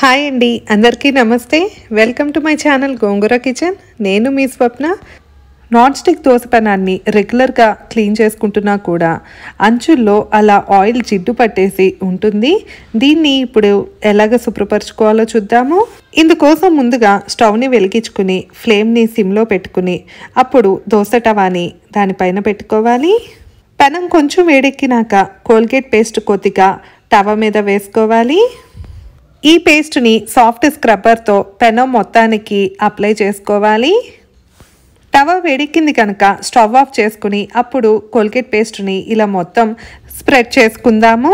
hi అండి అందరికీ నమస్తే welcome to my channel Gongura kitchen నేను మీ స్వప్న నాన్ స్టిక్ దోసపనాన్ని రెగ్యులర్గా క్లీన్ చేసుకుంటున్నా కూడా అంచుల్లో అలా ఆయిల్ జిడ్డు పట్టేసి ఉంటుంది దీన్ని ఇప్పుడు ఎలాగ శుభ్రపరచుకోవాలో చూద్దాము ఇందుకోసం ముందుగా స్టవ్ని వెలిగించుకుని ఫ్లేమ్ని సిమ్లో పెట్టుకుని అప్పుడు దోశ టవాని దానిపైన పెట్టుకోవాలి పెనం కొంచెం వేడెక్కినాక కోల్గేట్ పేస్ట్ కొద్దిగా టవ మీద వేసుకోవాలి ఈ పేస్ట్ని సాఫ్ట్ స్క్రబ్బర్తో పెనం మొత్తానికి అప్లై చేసుకోవాలి టవ వేడెక్కింది కనుక స్టవ్ ఆఫ్ చేసుకుని అప్పుడు కోల్గేట్ పేస్ట్ని ఇలా మొత్తం స్ప్రెడ్ చేసుకుందాము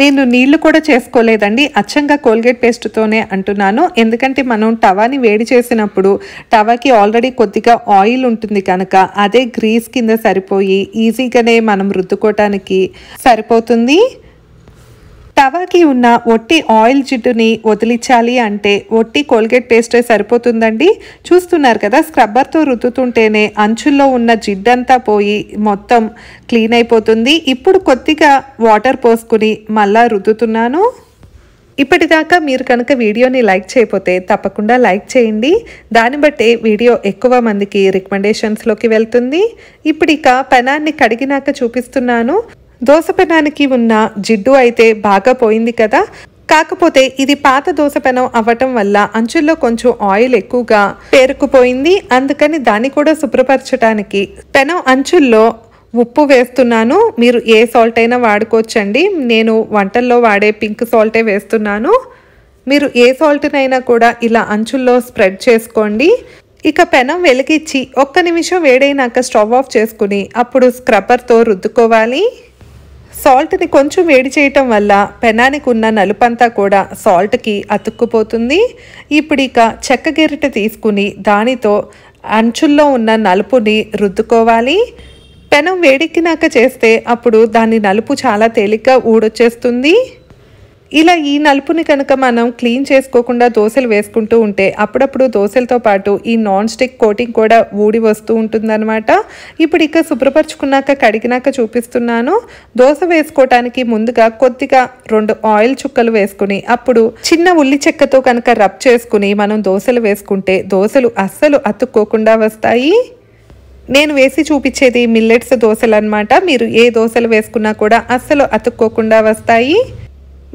నేను నీళ్లు కూడా చేసుకోలేదండి అచ్చంగా కోల్గేట్ పేస్ట్తోనే అంటున్నాను ఎందుకంటే మనం టవాని వేడి చేసినప్పుడు టవాకి ఆల్రెడీ కొద్దిగా ఆయిల్ ఉంటుంది కనుక అదే గ్రీస్ కింద సరిపోయి ఈజీగానే మనం రుద్దుకోవటానికి సరిపోతుంది తవాకి ఉన్న ఒట్టి ఆయిల్ జిడ్డుని వదిలించాలి అంటే ఒట్టి కోల్గేట్ పేస్టే సరిపోతుందండి చూస్తున్నారు కదా స్క్రబ్బర్తో రుద్దుతుంటేనే అంచుల్లో ఉన్న జిడ్డంతా పోయి మొత్తం క్లీన్ అయిపోతుంది ఇప్పుడు కొద్దిగా వాటర్ పోసుకుని మళ్ళా రుద్దుతున్నాను ఇప్పటిదాకా మీరు కనుక వీడియోని లైక్ చేయకపోతే తప్పకుండా లైక్ చేయండి దాన్ని బట్టే వీడియో ఎక్కువ మందికి రికమెండేషన్స్లోకి వెళ్తుంది ఇప్పుడు ఇక పెనాన్ని కడిగినాక చూపిస్తున్నాను దోసపెనానికి ఉన్న జిడ్డు అయితే బాగా పోయింది కదా కాకపోతే ఇది పాత దోసపెనం అవ్వటం వల్ల అంచుల్లో కొంచెం ఆయిల్ ఎక్కువగా పేరుకుపోయింది అందుకని దాన్ని కూడా శుభ్రపరచడానికి పెనం అంచుల్లో ఉప్పు వేస్తున్నాను మీరు ఏ సాల్ట్ అయినా వాడుకోవచ్చండి నేను వంటల్లో వాడే పింక్ సాల్టే వేస్తున్నాను మీరు ఏ సాల్ట్నైనా కూడా ఇలా అంచుల్లో స్ప్రెడ్ చేసుకోండి ఇక పెనం వెలిగించి ఒక్క నిమిషం వేడైనాక స్టవ్ ఆఫ్ చేసుకుని అప్పుడు స్క్రబ్బర్తో రుద్దుకోవాలి సాల్ట్ని కొంచెం వేడి చేయటం వల్ల పెనానికి ఉన్న నలుపంతా కూడా సాల్ట్కి అతుక్కుపోతుంది ఇప్పుడు ఇక చెక్క గిరిట తీసుకుని దానితో అంచుల్లో ఉన్న నలుపుని రుద్దుకోవాలి పెనం వేడెక్కినాక చేస్తే అప్పుడు దాని నలుపు చాలా తేలిగ్గా ఊడొచ్చేస్తుంది ఇలా ఈ నలుపుని కనుక మనం క్లీన్ చేసుకోకుండా దోశలు వేసుకుంటూ ఉంటే అప్పుడప్పుడు దోశలతో పాటు ఈ నాన్ స్టిక్ కోటింగ్ కూడా ఊడి వస్తూ ఉంటుందన్నమాట ఇప్పుడు ఇక శుభ్రపరచుకున్నాక కడిగినాక చూపిస్తున్నాను దోశ వేసుకోవటానికి ముందుగా కొద్దిగా రెండు ఆయిల్ చుక్కలు వేసుకుని అప్పుడు చిన్న ఉల్లి చెక్కతో కనుక రబ్ చేసుకుని మనం దోశలు వేసుకుంటే దోశలు అస్సలు అతుక్కోకుండా వస్తాయి నేను వేసి చూపించేది మిల్లెట్స్ దోశలు అనమాట మీరు ఏ దోశలు వేసుకున్నా కూడా అస్సలు అతుక్కోకుండా వస్తాయి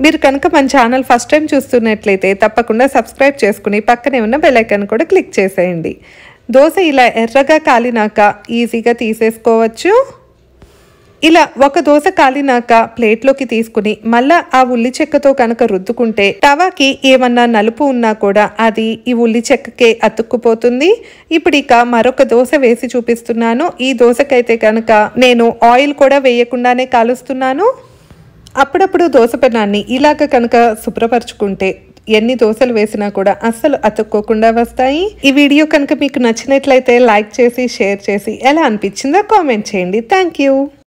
మీరు కనుక మన ఛానల్ ఫస్ట్ టైం చూస్తున్నట్లయితే తప్పకుండా సబ్స్క్రైబ్ చేసుకుని పక్కనే ఉన్న బెల్లైకన్ కూడా క్లిక్ చేసేయండి దోశ ఇలా ఎర్రగా కాలినాక ఈజీగా తీసేసుకోవచ్చు ఇలా ఒక దోశ కాలినాక ప్లేట్లోకి తీసుకుని మళ్ళా ఆ ఉల్లి చెక్కతో కనుక రుద్దుకుంటే తవాకి ఏమన్నా నలుపు ఉన్నా కూడా అది ఈ ఉల్లి చెక్కకే అతుక్కుపోతుంది ఇప్పుడు ఇక మరొక దోశ వేసి చూపిస్తున్నాను ఈ దోశకైతే కనుక నేను ఆయిల్ కూడా వేయకుండానే కాలుస్తున్నాను అప్పుడప్పుడు దోశ పెనాన్ని ఇలాగ కనుక శుభ్రపరచుకుంటే ఎన్ని దోశలు వేసినా కూడా అస్సలు అతుక్కోకుండా వస్తాయి ఈ వీడియో కనుక మీకు నచ్చినట్లయితే లైక్ చేసి షేర్ చేసి ఎలా అనిపించిందో కామెంట్ చేయండి థ్యాంక్